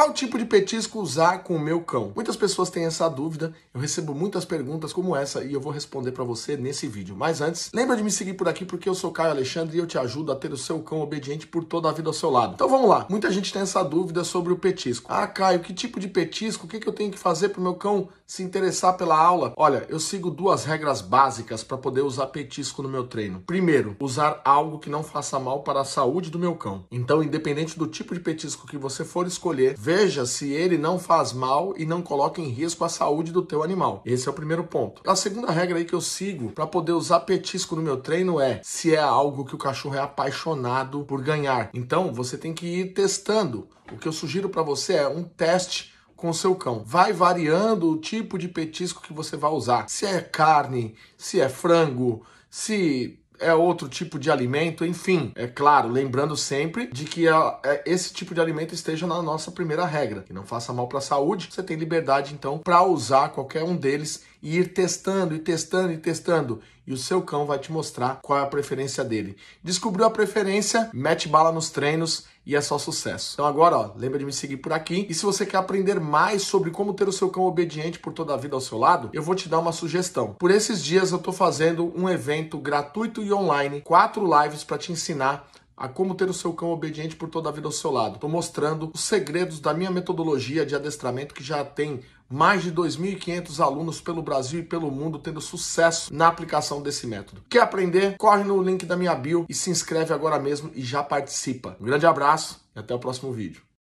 Qual tipo de petisco usar com o meu cão? Muitas pessoas têm essa dúvida, eu recebo muitas perguntas como essa e eu vou responder para você nesse vídeo. Mas antes, lembra de me seguir por aqui porque eu sou Caio Alexandre e eu te ajudo a ter o seu cão obediente por toda a vida ao seu lado. Então vamos lá, muita gente tem essa dúvida sobre o petisco. Ah, Caio, que tipo de petisco? O que, que eu tenho que fazer para o meu cão se interessar pela aula? Olha, eu sigo duas regras básicas para poder usar petisco no meu treino. Primeiro, usar algo que não faça mal para a saúde do meu cão. Então, independente do tipo de petisco que você for escolher, veja se ele não faz mal e não coloca em risco a saúde do teu animal. Esse é o primeiro ponto. A segunda regra aí que eu sigo para poder usar petisco no meu treino é se é algo que o cachorro é apaixonado por ganhar. Então você tem que ir testando. O que eu sugiro para você é um teste com o seu cão. Vai variando o tipo de petisco que você vai usar. Se é carne, se é frango, se é outro tipo de alimento, enfim. É claro, lembrando sempre de que é, é, esse tipo de alimento esteja na nossa primeira regra, que não faça mal para a saúde. Você tem liberdade então para usar qualquer um deles e ir testando e testando e testando e o seu cão vai te mostrar qual é a preferência dele. Descobriu a preferência, mete bala nos treinos e é só sucesso. Então agora, ó, lembra de me seguir por aqui. E se você quer aprender mais sobre como ter o seu cão obediente por toda a vida ao seu lado, eu vou te dar uma sugestão. Por esses dias eu estou fazendo um evento gratuito e online, quatro lives para te ensinar a como ter o seu cão obediente por toda a vida ao seu lado. Estou mostrando os segredos da minha metodologia de adestramento que já tem mais de 2.500 alunos pelo Brasil e pelo mundo tendo sucesso na aplicação desse método. Quer aprender? Corre no link da minha bio e se inscreve agora mesmo e já participa. Um grande abraço e até o próximo vídeo.